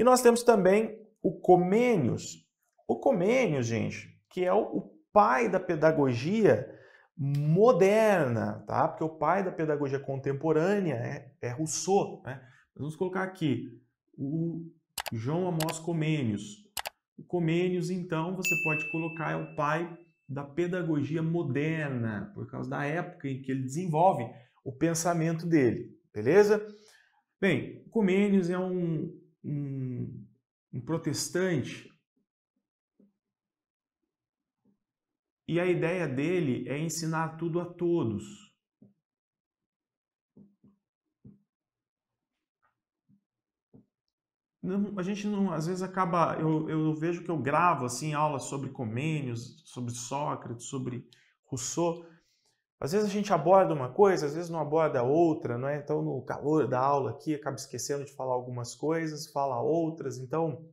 E nós temos também o Comênios. O Comênios, gente, que é o pai da pedagogia moderna, tá? Porque o pai da pedagogia contemporânea é, é Rousseau, né? Vamos colocar aqui o João Amós Comênios. O Comênios, então, você pode colocar é o pai da pedagogia moderna, por causa da época em que ele desenvolve o pensamento dele, beleza? Bem, Comênios é um um, um protestante. E a ideia dele é ensinar tudo a todos. Não, a gente não, às vezes acaba, eu, eu vejo que eu gravo assim aulas sobre Comênios, sobre Sócrates, sobre Rousseau, às vezes a gente aborda uma coisa, às vezes não aborda outra, não é? Então, no calor da aula aqui, acaba esquecendo de falar algumas coisas, fala outras. Então,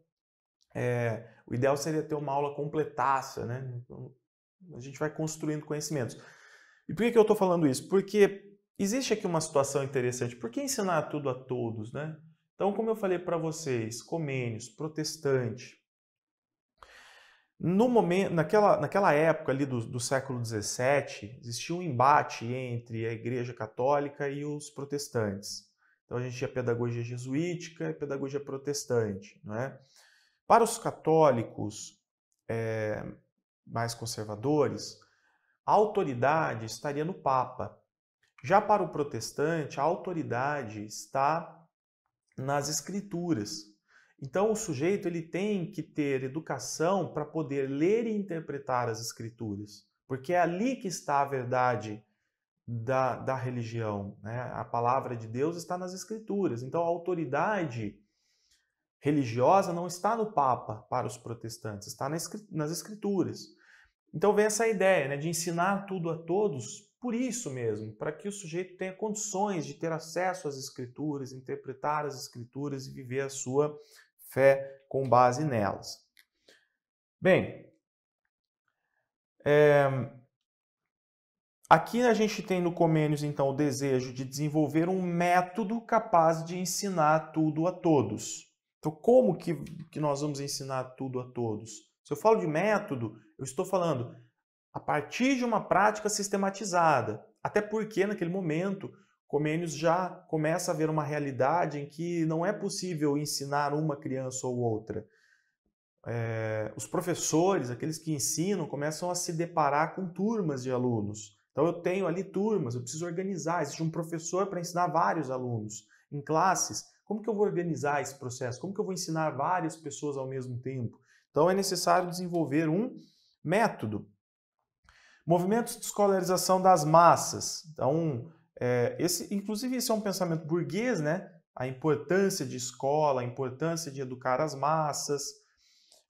é, o ideal seria ter uma aula completaça, né? Então, a gente vai construindo conhecimentos. E por que, que eu estou falando isso? Porque existe aqui uma situação interessante. Por que ensinar tudo a todos, né? Então, como eu falei para vocês, comênios, protestante, no momento, naquela, naquela época ali do, do século XVII, existia um embate entre a Igreja Católica e os protestantes. Então a gente tinha pedagogia jesuítica e pedagogia protestante. Né? Para os católicos é, mais conservadores, a autoridade estaria no Papa. Já para o protestante, a autoridade está nas Escrituras. Então o sujeito ele tem que ter educação para poder ler e interpretar as escrituras, porque é ali que está a verdade da, da religião. Né? A palavra de Deus está nas escrituras. Então a autoridade religiosa não está no Papa para os protestantes, está nas escrituras. Então vem essa ideia né, de ensinar tudo a todos por isso mesmo, para que o sujeito tenha condições de ter acesso às escrituras, interpretar as escrituras e viver a sua fé com base nelas. Bem, é, aqui a gente tem no Comênios, então, o desejo de desenvolver um método capaz de ensinar tudo a todos. Então, como que, que nós vamos ensinar tudo a todos? Se eu falo de método, eu estou falando a partir de uma prática sistematizada. Até porque, naquele momento, Comênios já começa a ver uma realidade em que não é possível ensinar uma criança ou outra. É, os professores, aqueles que ensinam, começam a se deparar com turmas de alunos. Então eu tenho ali turmas, eu preciso organizar. Existe um professor para ensinar vários alunos em classes. Como que eu vou organizar esse processo? Como que eu vou ensinar várias pessoas ao mesmo tempo? Então é necessário desenvolver um método. Movimentos de escolarização das massas. Então, é, esse, inclusive, esse é um pensamento burguês, né? A importância de escola, a importância de educar as massas.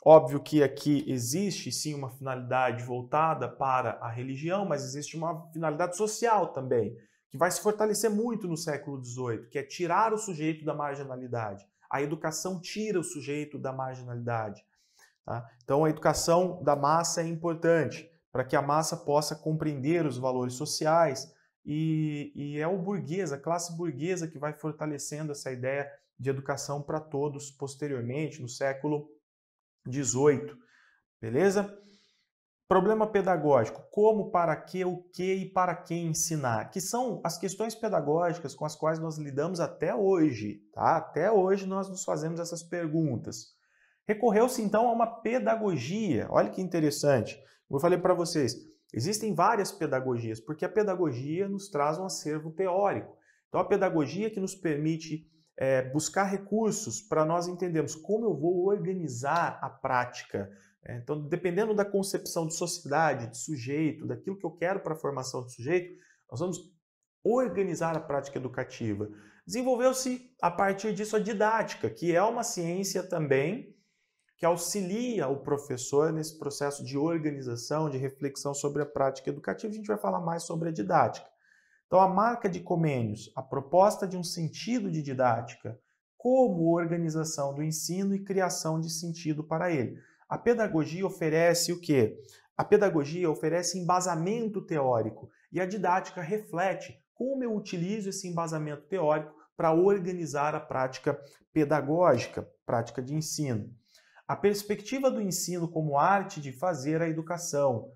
Óbvio que aqui existe sim uma finalidade voltada para a religião, mas existe uma finalidade social também, que vai se fortalecer muito no século XVIII, que é tirar o sujeito da marginalidade. A educação tira o sujeito da marginalidade. Tá? Então, a educação da massa é importante para que a massa possa compreender os valores sociais, e, e é o burguês, a classe burguesa que vai fortalecendo essa ideia de educação para todos posteriormente, no século XVIII. Beleza? Problema pedagógico: como, para que, o que e para quem ensinar, que são as questões pedagógicas com as quais nós lidamos até hoje, tá? Até hoje nós nos fazemos essas perguntas. Recorreu-se então a uma pedagogia. Olha que interessante. eu falei para vocês, Existem várias pedagogias, porque a pedagogia nos traz um acervo teórico. Então, a pedagogia que nos permite é, buscar recursos para nós entendermos como eu vou organizar a prática. É, então, dependendo da concepção de sociedade, de sujeito, daquilo que eu quero para a formação de sujeito, nós vamos organizar a prática educativa. Desenvolveu-se a partir disso a didática, que é uma ciência também que auxilia o professor nesse processo de organização, de reflexão sobre a prática educativa. A gente vai falar mais sobre a didática. Então, a marca de Comênios, a proposta de um sentido de didática, como organização do ensino e criação de sentido para ele. A pedagogia oferece o quê? A pedagogia oferece embasamento teórico e a didática reflete como eu utilizo esse embasamento teórico para organizar a prática pedagógica, prática de ensino a perspectiva do ensino como arte de fazer a educação.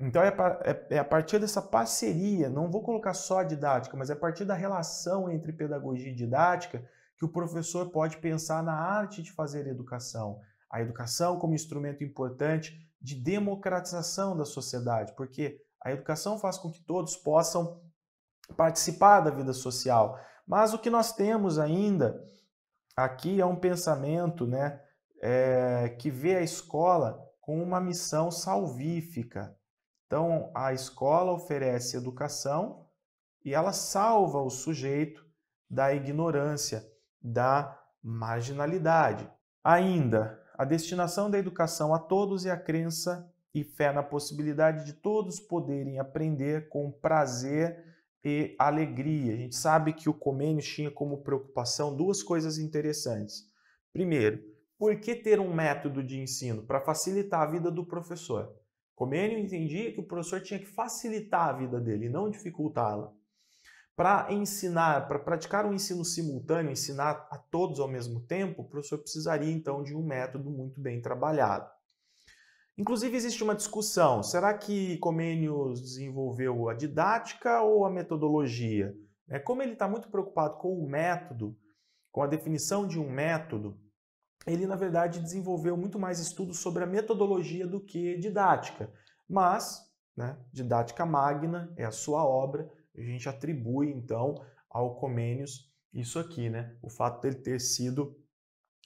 Então é, é, é a partir dessa parceria, não vou colocar só a didática, mas é a partir da relação entre pedagogia e didática que o professor pode pensar na arte de fazer a educação. A educação como instrumento importante de democratização da sociedade, porque a educação faz com que todos possam participar da vida social. Mas o que nós temos ainda aqui é um pensamento, né? é, que vê a escola com uma missão salvífica. Então, a escola oferece educação e ela salva o sujeito da ignorância, da marginalidade. Ainda, a destinação da educação a todos e é a crença e fé na possibilidade de todos poderem aprender com prazer e alegria. A gente sabe que o Comênios tinha como preocupação duas coisas interessantes. Primeiro, por que ter um método de ensino? Para facilitar a vida do professor. Comênio entendia que o professor tinha que facilitar a vida dele, não dificultá-la. Para ensinar, para praticar um ensino simultâneo, ensinar a todos ao mesmo tempo, o professor precisaria então de um método muito bem trabalhado. Inclusive existe uma discussão, será que Comênio desenvolveu a didática ou a metodologia? Né, como ele está muito preocupado com o método, com a definição de um método, ele na verdade desenvolveu muito mais estudos sobre a metodologia do que didática, mas né, didática magna é a sua obra, a gente atribui então ao Comênios isso aqui, né? O fato dele ter sido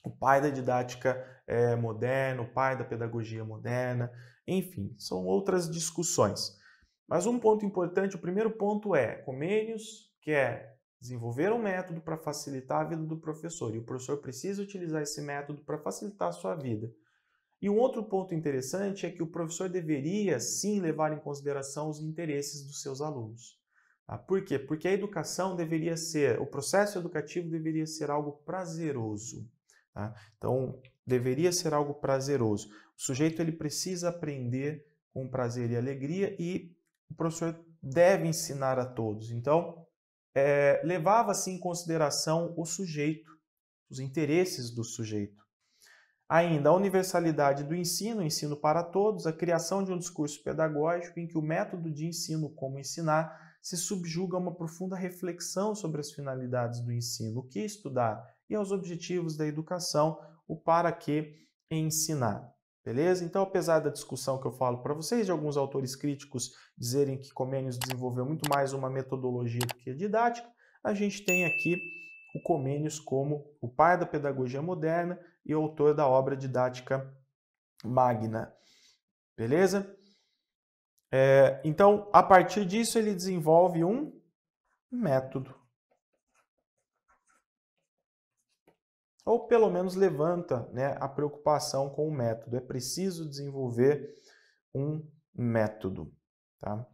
o pai da didática é, moderna, o pai da pedagogia moderna, enfim, são outras discussões. Mas um ponto importante, o primeiro ponto é Comênios, quer é Desenvolver um método para facilitar a vida do professor e o professor precisa utilizar esse método para facilitar a sua vida. E um outro ponto interessante é que o professor deveria sim levar em consideração os interesses dos seus alunos. Tá? Por quê? Porque a educação deveria ser, o processo educativo deveria ser algo prazeroso. Tá? Então, deveria ser algo prazeroso. O sujeito ele precisa aprender com prazer e alegria e o professor deve ensinar a todos. Então, é, eh, levava-se assim, em consideração o sujeito, os interesses do sujeito. Ainda a universalidade do ensino, ensino para todos, a criação de um discurso pedagógico em que o método de ensino, como ensinar, se subjuga a uma profunda reflexão sobre as finalidades do ensino, o que estudar e aos objetivos da educação, o para que ensinar. Beleza? Então, apesar da discussão que eu falo para vocês, de alguns autores críticos dizerem que Comênios desenvolveu muito mais uma metodologia do que a didática, a gente tem aqui o Comênios como o pai da pedagogia moderna e autor da obra didática magna. Beleza? É, então, a partir disso, ele desenvolve um método. ou pelo menos levanta né, a preocupação com o método. É preciso desenvolver um método. Tá?